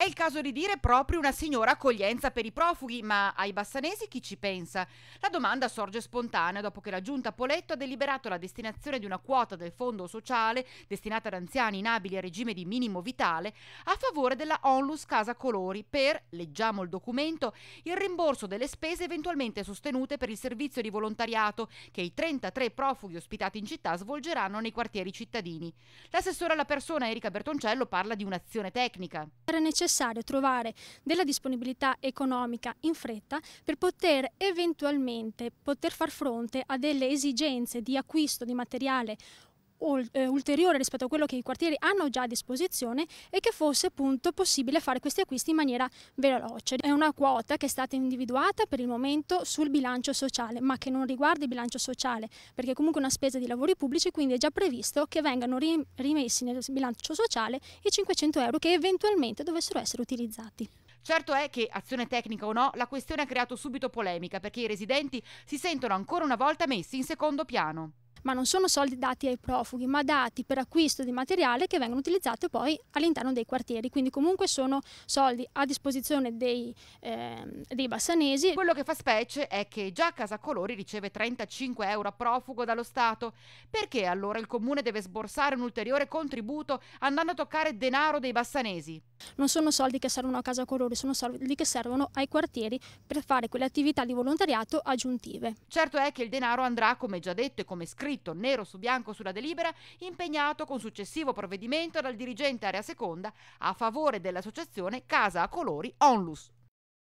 È il caso di dire proprio una signora accoglienza per i profughi, ma ai bassanesi chi ci pensa? La domanda sorge spontanea dopo che la giunta Poletto ha deliberato la destinazione di una quota del fondo sociale destinata ad anziani inabili a regime di minimo vitale a favore della Onlus Casa Colori per, leggiamo il documento, il rimborso delle spese eventualmente sostenute per il servizio di volontariato che i 33 profughi ospitati in città svolgeranno nei quartieri cittadini. L'assessore alla persona Erika Bertoncello parla di un'azione tecnica era necessario trovare della disponibilità economica in fretta per poter eventualmente poter far fronte a delle esigenze di acquisto di materiale eh, ulteriore rispetto a quello che i quartieri hanno già a disposizione e che fosse appunto possibile fare questi acquisti in maniera veloce. È una quota che è stata individuata per il momento sul bilancio sociale, ma che non riguarda il bilancio sociale, perché è comunque una spesa di lavori pubblici, quindi è già previsto che vengano rimessi nel bilancio sociale i 500 euro che eventualmente dovessero essere utilizzati. Certo è che, azione tecnica o no, la questione ha creato subito polemica perché i residenti si sentono ancora una volta messi in secondo piano ma non sono soldi dati ai profughi, ma dati per acquisto di materiale che vengono utilizzati poi all'interno dei quartieri, quindi comunque sono soldi a disposizione dei, eh, dei bassanesi. Quello che fa specie è che già Casa Colori riceve 35 euro a profugo dallo Stato. Perché allora il comune deve sborsare un ulteriore contributo andando a toccare denaro dei bassanesi? Non sono soldi che servono a casa colori, sono soldi che servono ai quartieri per fare quelle attività di volontariato aggiuntive. Certo è che il denaro andrà, come già detto e come scritto nero su bianco sulla delibera, impegnato con successivo provvedimento dal dirigente area seconda a favore dell'associazione Casa a Colori Onlus.